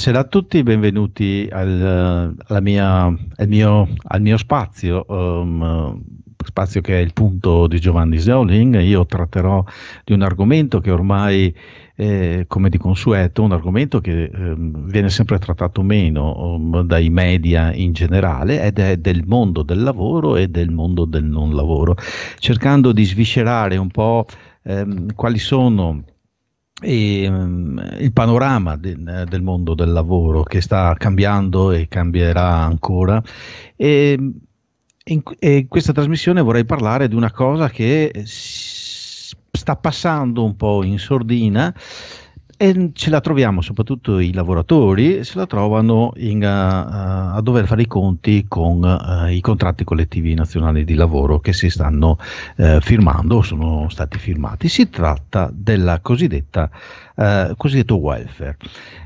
Buonasera a tutti, benvenuti al, mia, al, mio, al mio, spazio, um, spazio che è il punto di Giovanni Zeoling. Io tratterò di un argomento che ormai, eh, come di consueto, un argomento che eh, viene sempre trattato meno um, dai media in generale ed è del mondo del lavoro e del mondo del non lavoro, cercando di sviscerare un po' ehm, quali sono e, um, il panorama de, eh, del mondo del lavoro che sta cambiando e cambierà ancora. E ehm, in, e in questa trasmissione vorrei parlare di una cosa che sta passando un po' in sordina e ce la troviamo soprattutto i lavoratori, se la trovano in, uh, a dover fare i conti con uh, i contratti collettivi nazionali di lavoro che si stanno uh, firmando o sono stati firmati. Si tratta della cosiddetta cosiddetto welfare.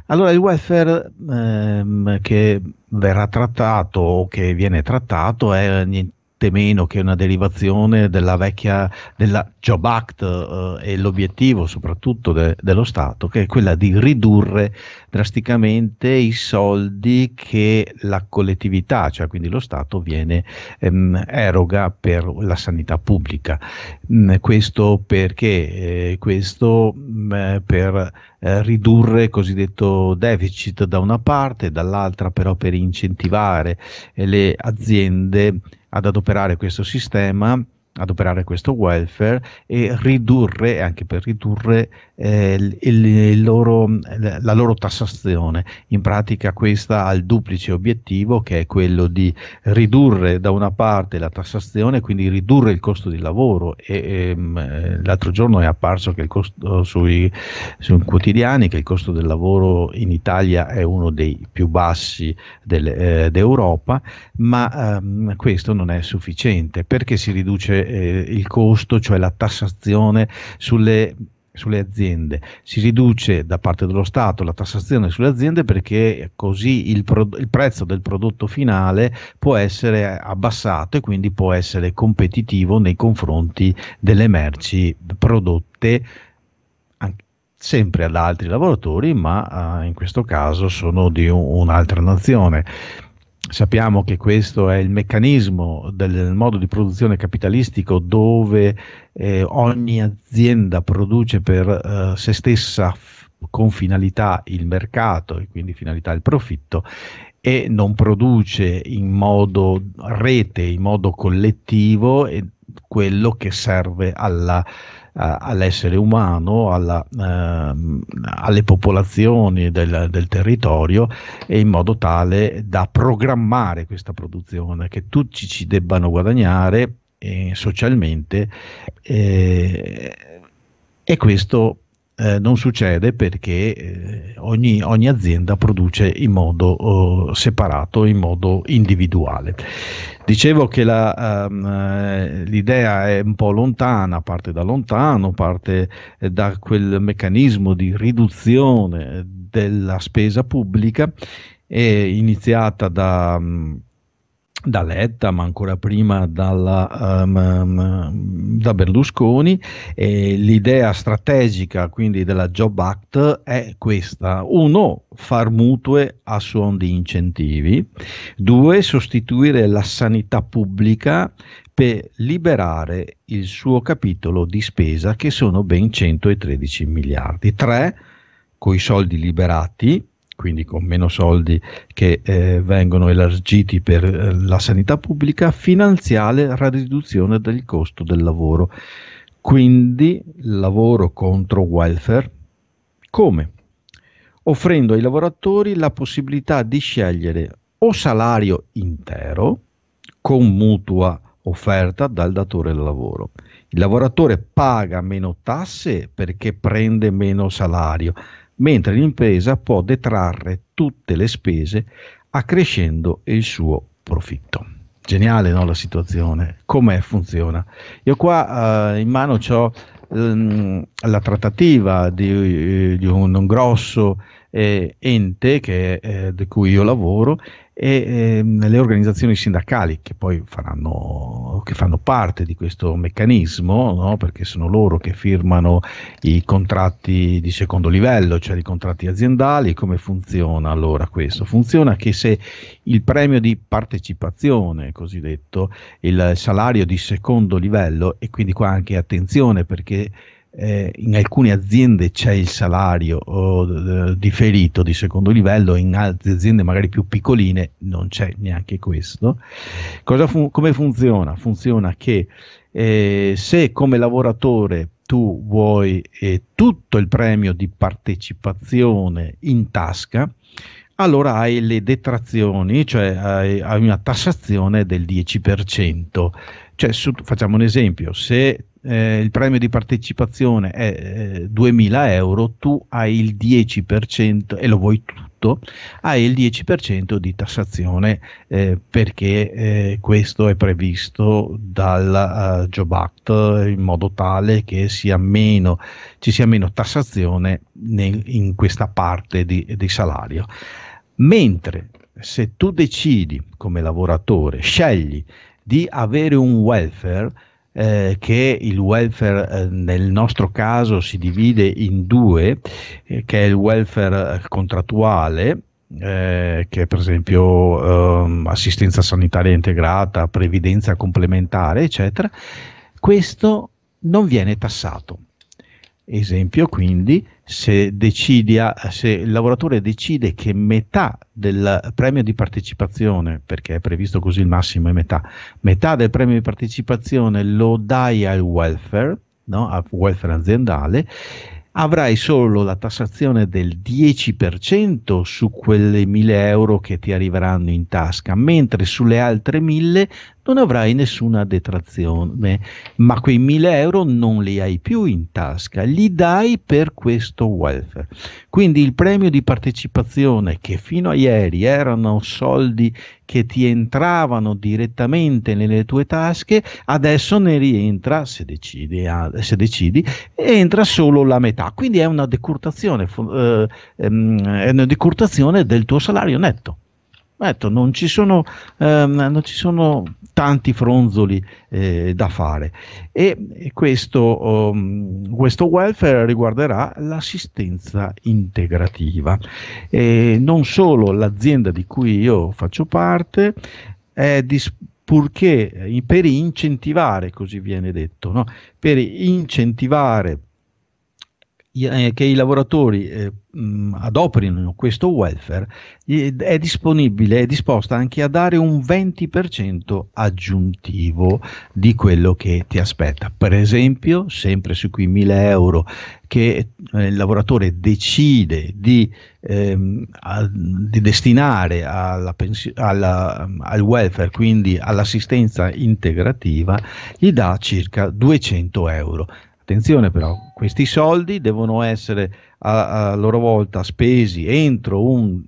Allora il welfare ehm, che verrà trattato o che viene trattato è niente niente meno che una derivazione della vecchia della Job Act eh, e l'obiettivo soprattutto de, dello Stato che è quella di ridurre drasticamente i soldi che la collettività, cioè quindi lo Stato, viene ehm, eroga per la sanità pubblica. Mm, questo perché? Eh, questo mh, mm, per eh, ridurre il cosiddetto deficit da una parte, dall'altra però per incentivare le aziende ad adoperare questo sistema adoperare questo welfare e ridurre, anche per ridurre, eh, il, il loro, la loro tassazione. In pratica questa ha il duplice obiettivo che è quello di ridurre da una parte la tassazione, quindi ridurre il costo di lavoro. E, ehm, l'altro giorno è apparso che il costo sui, sui, quotidiani che il costo del lavoro in Italia è uno dei più bassi del, eh, d'Europa, ma ehm, questo non è sufficiente perché si riduce eh, il costo, cioè la tassazione sulle sulle aziende, si riduce da parte dello Stato la tassazione sulle aziende perché così il, pro- il, prezzo del prodotto finale può essere abbassato e quindi può essere competitivo nei confronti delle merci prodotte sempre ad altri lavoratori, ma eh, in questo caso sono di un- un'altra nazione. Sappiamo che questo è il meccanismo del modo di produzione capitalistico dove eh, ogni azienda produce per eh, se stessa f- con finalità il mercato e quindi finalità il profitto e non produce in modo rete, in modo collettivo quello che serve alla all'essere umano, alla, ehm, alle popolazioni del, del, territorio e in modo tale da programmare questa produzione, che tutti ci debbano guadagnare eh, socialmente eh, e questo eh, non succede perché eh, ogni, ogni, azienda produce in modo eh, separato, in modo individuale. Dicevo che la, um, l'idea è un po' lontana, parte da lontano, parte eh, da quel meccanismo di riduzione della spesa pubblica iniziata da... Um, da Letta, ma ancora prima dalla, um, da Berlusconi. E l'idea strategica quindi della Job Act è questa: uno, far mutue a suon di incentivi, due, sostituire la sanità pubblica per liberare il suo capitolo di spesa che sono ben 113 miliardi, tre, coi soldi liberati quindi con meno soldi che eh, vengono elargiti per eh, la sanità pubblica, finanziare la riduzione del costo del lavoro. Quindi lavoro contro welfare. Come? Offrendo ai lavoratori la possibilità di scegliere o salario intero con mutua offerta dal datore del lavoro. Il lavoratore paga meno tasse perché prende meno salario mentre l'impresa può detrarre tutte le spese accrescendo il suo profitto. Geniale no, la situazione, come funziona? Io qua eh, in mano ho ehm, la trattativa di, eh, di un, un, grosso eh, ente che, eh, di cui io lavoro e ehm, le organizzazioni sindacali che poi faranno che fanno parte di questo meccanismo, no? perché sono loro che firmano i contratti di secondo livello, cioè i contratti aziendali, come funziona allora questo? Funziona che se il premio di partecipazione, cosiddetto, il salario di secondo livello, e quindi qua anche attenzione perché eh, in alcune aziende c'è il salario oh, differito di secondo livello, in altre aziende magari più piccoline non c'è neanche questo. Fu- come funziona? Funziona che eh, se come lavoratore tu vuoi eh, tutto il premio di partecipazione in tasca, allora hai le detrazioni, cioè hai, hai una tassazione del 10%. Cioè, su, facciamo un esempio, se eh, il premio di partecipazione è eh, 2000 euro, tu hai il 10% e lo vuoi tutto, hai il 10% di tassazione eh, perché eh, questo è previsto dal uh, Job Act eh, in modo tale che sia meno, ci sia meno tassazione nel, in questa parte di, di salario. Mentre se tu decidi come lavoratore, scegli di avere un welfare eh, che il welfare eh, nel nostro caso si divide in due, eh, che è il welfare eh, contrattuale, eh, che è per esempio ehm, assistenza sanitaria integrata, previdenza complementare, eccetera, questo non viene tassato. Esempio quindi, se, decidia, se, il lavoratore decide che metà del premio di partecipazione, perché è previsto così il massimo è metà, metà del premio di partecipazione lo dai al welfare, no? al welfare aziendale, avrai solo la tassazione del 10% su quelle 1000 euro che ti arriveranno in tasca, mentre sulle altre 1000 non avrai nessuna detrazione, ma quei 1000 euro non li hai più in tasca, li dai per questo welfare. Quindi il premio di partecipazione, che fino a ieri erano soldi che ti entravano direttamente nelle tue tasche, adesso ne rientra, se decidi, se decidi entra solo la metà. Quindi è una decurtazione, eh, ehm, è una decurtazione del tuo salario netto detto, ecco, non, ci sono, ehm, non ci sono, tanti fronzoli eh, da fare e, questo, um, questo, welfare riguarderà l'assistenza integrativa. E non solo l'azienda di cui io faccio parte è disponibile purché eh, per incentivare, così viene detto, no? per incentivare eh, che i lavoratori eh, adoperino questo welfare è disponibile, è disposta anche a dare un 20% aggiuntivo di quello che ti aspetta. Per esempio, sempre su quei 1000 euro che eh, il lavoratore decide di, ehm, a, di destinare alla pensi- alla, al welfare, quindi all'assistenza integrativa, gli dà circa 200 euro Attenzione però, questi soldi devono essere a, a loro volta spesi entro un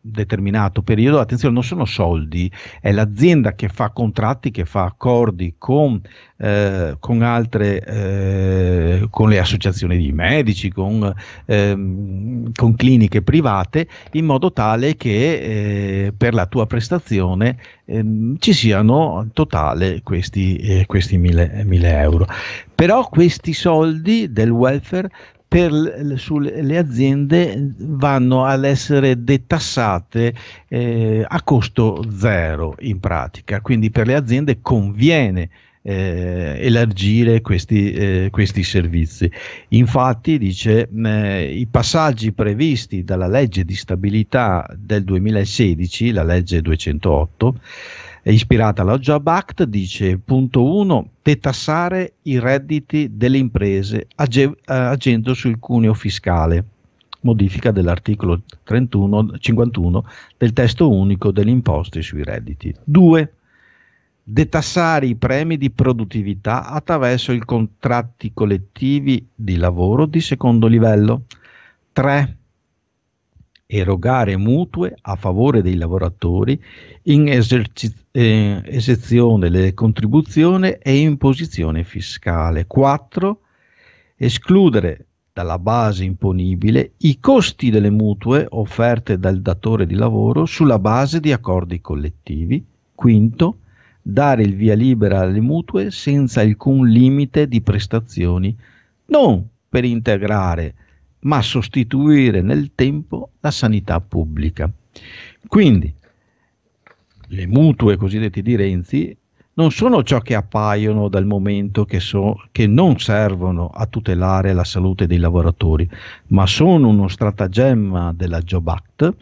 determinato periodo, attenzione, non sono soldi, è l'azienda che fa contratti, che fa accordi con, eh, con altre, eh, con le associazioni di medici, con, ehm, con, cliniche private, in modo tale che eh, per la tua prestazione ehm, ci siano in totale questi, eh, questi mille, mille euro. Però questi soldi del welfare per, sulle, le aziende vanno ad essere detassate eh, a costo zero in pratica, quindi per le aziende conviene eh, elargire questi, eh, questi, servizi. Infatti, dice, eh, i passaggi previsti dalla legge di stabilità del 2016, la legge 208, ispirata alla Job Act, dice punto 1, detassare i redditi delle imprese age- eh, agendo sul cuneo fiscale, modifica dell'articolo 31, 51 del testo unico delle imposte sui redditi. 2. Detassare i premi di produttività attraverso i contratti collettivi di lavoro di secondo livello. 3 erogare mutue a favore dei lavoratori in eserci- eh, esezione delle contribuzioni e imposizione fiscale. 4. Escludere dalla base imponibile i costi delle mutue offerte dal datore di lavoro sulla base di accordi collettivi. 5. Dare il via libera alle mutue senza alcun limite di prestazioni, non per integrare ma sostituire nel tempo la sanità pubblica. Quindi le mutue cosiddette di Renzi non sono ciò che appaiono dal momento che, so, che, non servono a tutelare la salute dei lavoratori, ma sono uno stratagemma della Job Act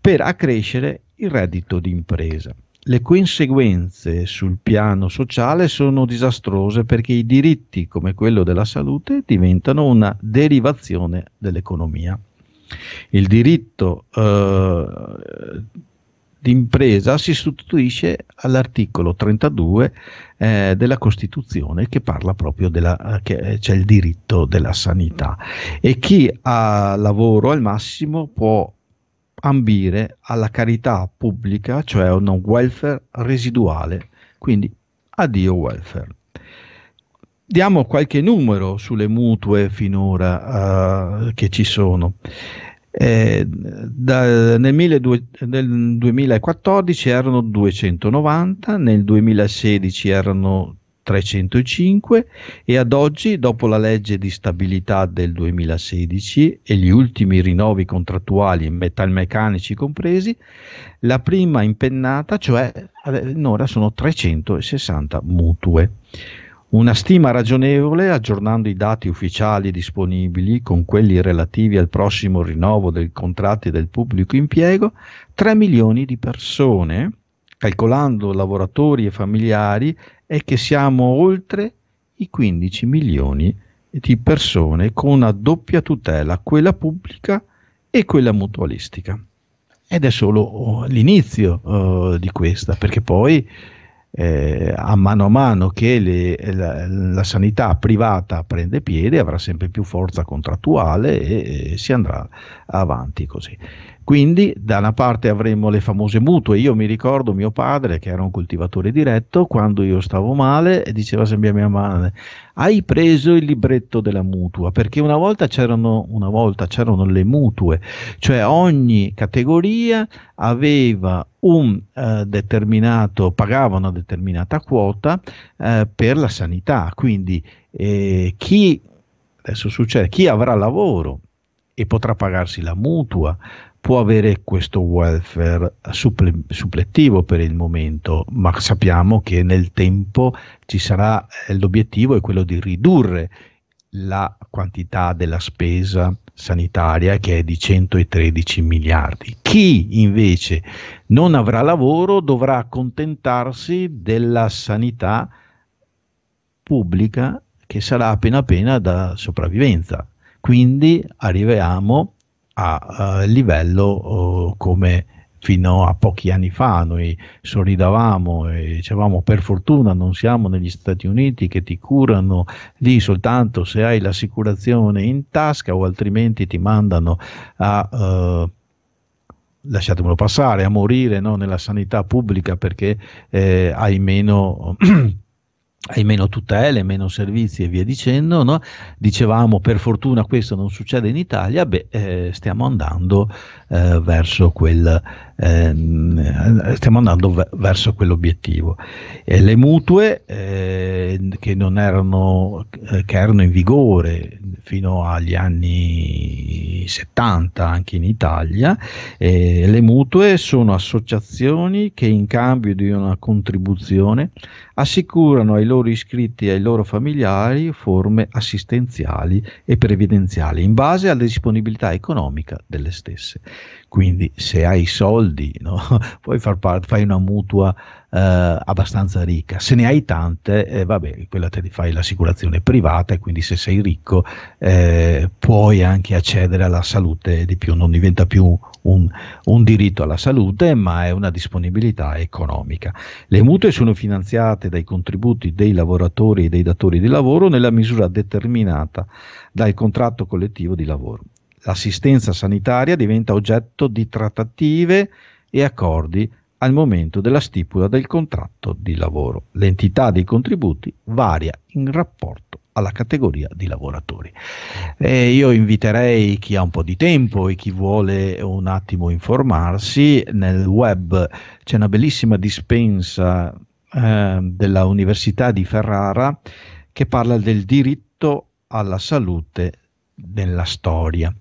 per accrescere il reddito d'impresa. impresa. Le conseguenze sul piano sociale sono disastrose perché i diritti, come quello della salute, diventano una derivazione dell'economia. Il diritto eh, d'impresa si sostituisce all'articolo 32 eh, della Costituzione che parla proprio della che eh, c'è il diritto della sanità e chi ha lavoro al massimo può ambire alla carità pubblica, cioè a un welfare residuale. Quindi addio welfare. Diamo qualche numero sulle mutue finora uh, che ci sono. Eh, da, nel, 12, nel, 2014 erano 290, nel 2016 erano 305 e ad oggi, dopo la legge di stabilità del 2016 e gli ultimi rinnovi contrattuali metalmeccanici compresi, la prima impennata, cioè ora sono 360 mutue. Una stima ragionevole, aggiornando i dati ufficiali disponibili con quelli relativi al prossimo rinnovo dei contratti del pubblico impiego, 3 milioni di persone calcolando lavoratori e familiari, è che siamo oltre i 15 milioni di persone con una doppia tutela, quella pubblica e quella mutualistica. Ed è solo oh, l'inizio uh, di questa, perché poi eh, a mano a mano che le, la, la, sanità privata prende piede avrà sempre più forza contrattuale e, e si andrà avanti così. Quindi da una parte avremo le famose mutue. Io mi ricordo mio padre, che era un coltivatore diretto, quando io stavo male, diceva sempre a mia madre, hai preso il libretto della mutua, perché una volta c'erano, una volta c'erano le mutue, cioè ogni categoria aveva un eh, determinato, pagava una determinata quota eh, per la sanità. Quindi eh, chi, adesso succede, chi avrà lavoro e potrà pagarsi la mutua, può avere questo welfare supple- supplettivo per il momento, ma sappiamo che nel tempo ci sarà eh, l'obiettivo è quello di ridurre la quantità della spesa sanitaria che è di 113 miliardi. Chi invece non avrà lavoro dovrà accontentarsi della sanità pubblica che sarà appena appena da sopravvivenza. Quindi arriviamo a a eh, livello eh, come fino a pochi anni fa noi sorridavamo e dicevamo per fortuna non siamo negli Stati Uniti che ti curano lì soltanto se hai l'assicurazione in tasca o altrimenti ti mandano a eh, lasciatemelo passare a morire no, nella sanità pubblica perché eh, hai meno hai meno tutele, meno servizi e via dicendo. No? Dicevamo per fortuna questo non succede in Italia, beh, eh, stiamo andando, eh, verso, quel, ehm, eh, stiamo andando v- verso quell'obiettivo. le mutue eh, che, erano, eh, che erano in vigore fino agli anni 70 anche in Italia, eh, le mutue sono associazioni che in cambio di una contribuzione assicurano ai loro iscritti e ai loro familiari forme assistenziali e previdenziali in base alla disponibilità economica delle stesse. Quindi se hai soldi no? puoi far parte, fai una mutua eh, abbastanza ricca. Se ne hai tante, eh, vabbè, quella te li fai l'assicurazione privata e quindi se sei ricco eh, puoi anche accedere alla salute di più, non diventa più un, un diritto alla salute, ma è una disponibilità economica. Le mutue sono finanziate dai contributi dei lavoratori e dei datori di lavoro nella misura determinata dal contratto collettivo di lavoro. L'assistenza sanitaria diventa oggetto di trattative e accordi al momento della stipula del contratto di lavoro. L'entità dei contributi varia in rapporto alla categoria di lavoratori. Eh, io inviterei chi ha un po' di tempo e chi vuole un attimo informarsi, nel web c'è una bellissima dispensa eh, della Università di Ferrara che parla del diritto alla salute nella storia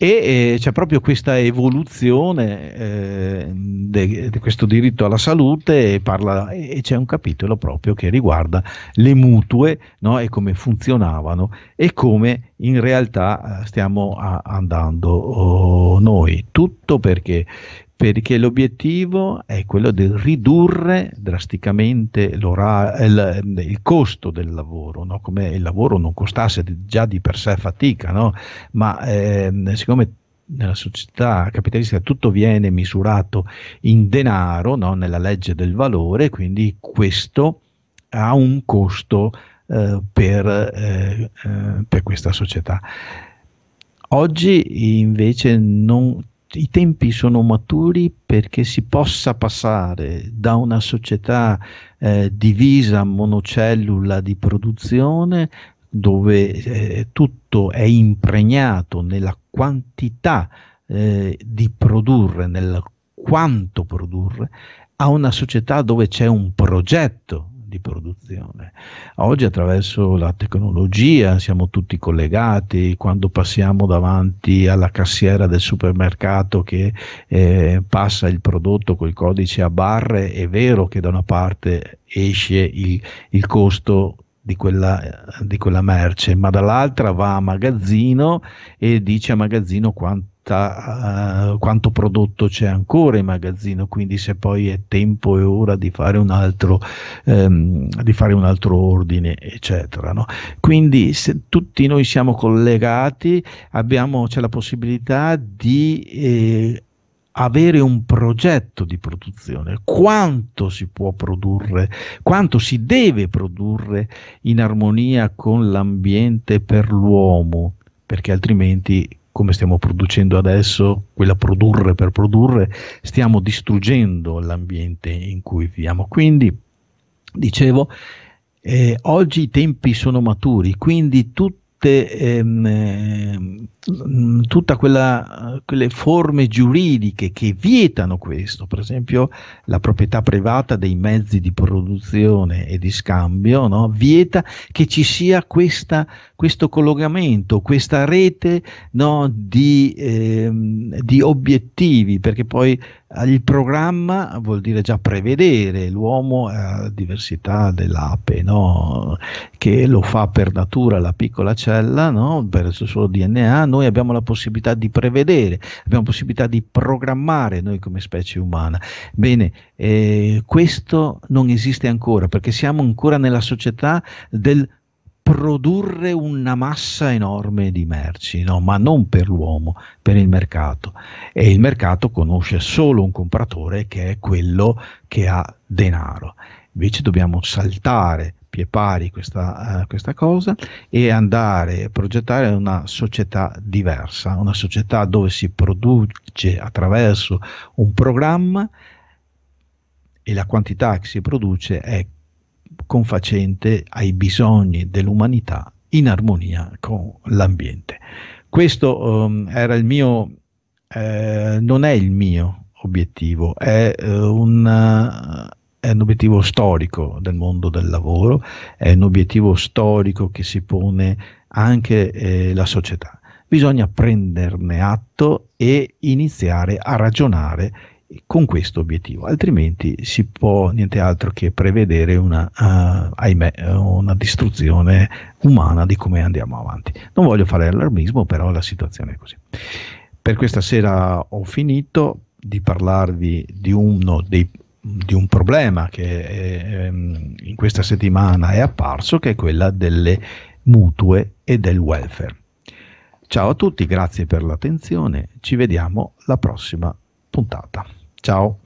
e eh, c'è proprio questa evoluzione eh, di questo diritto alla salute e, parla, e, c'è un capitolo proprio che riguarda le mutue no? e come funzionavano e come in realtà eh, stiamo a, andando oh, noi. Tutto perché perché l'obiettivo è quello di ridurre drasticamente il, il, costo del lavoro, no? come il lavoro non costasse già di per sé fatica, no? ma ehm, siccome nella società capitalistica tutto viene misurato in denaro, no? nella legge del valore, quindi questo ha un costo eh, per, eh, eh per questa società. Oggi invece non i tempi sono maturi perché si possa passare da una società eh, divisa monocellula di produzione dove eh, tutto è impregnato nella quantità eh, di produrre, nel quanto produrre, a una società dove c'è un progetto di produzione. Oggi attraverso la tecnologia siamo tutti collegati, quando passiamo davanti alla cassiera del supermercato che eh, passa il prodotto col codice a barre, è vero che da una parte esce il, il costo di quella, di quella, merce, ma dall'altra va a magazzino e dice a magazzino quanto quanta, uh, eh, quanto prodotto c'è ancora in magazzino, quindi se poi è tempo e ora di fare un altro, um, fare un altro ordine, eccetera. No? Quindi se tutti noi siamo collegati, abbiamo, c'è la possibilità di... Eh, avere un progetto di produzione, quanto si può produrre, quanto si deve produrre in armonia con l'ambiente per l'uomo, perché altrimenti come stiamo producendo adesso, quella produrre per produrre, stiamo distruggendo l'ambiente in cui viviamo. Quindi, dicevo, eh, oggi i tempi sono maturi, quindi tutto tutte, ehm, ehm tutta quelle forme giuridiche che vietano questo, per esempio la proprietà privata dei mezzi di produzione e di scambio, no? vieta che ci sia questa, questo collegamento, questa rete no? di, ehm, di obiettivi, perché poi il programma vuol dire già prevedere, l'uomo ha eh, diversità dell'ape, no? che lo fa per natura la piccola cella, no? per il suo DNA, noi abbiamo la possibilità di prevedere, abbiamo la possibilità di programmare noi come specie umana. Bene, eh, questo non esiste ancora perché siamo ancora nella società del produrre una massa enorme di merci, no? ma non per l'uomo, per il mercato. E il mercato conosce solo un compratore che è quello che ha denaro. Invece dobbiamo saltare pie pari questa, uh, questa cosa e andare a progettare una società diversa, una società dove si produce attraverso un programma e la quantità che si produce è confacente ai bisogni dell'umanità in armonia con l'ambiente. Questo um, era il mio, eh, non è il mio obiettivo, è, eh, un, eh, è un obiettivo storico del mondo del lavoro, è un obiettivo storico che si pone anche eh, la società. Bisogna prenderne atto e iniziare a ragionare con questo obiettivo, altrimenti si può niente altro che prevedere una, uh, ahimè, eh, una distruzione umana di come andiamo avanti. Non voglio fare allarmismo, però la situazione è così. Per questa sera ho finito di parlarvi di uno dei di un problema che ehm, in questa settimana è apparso, che è quella delle mutue e del welfare. Ciao a tutti, grazie per l'attenzione, ci vediamo alla prossima puntata. 走。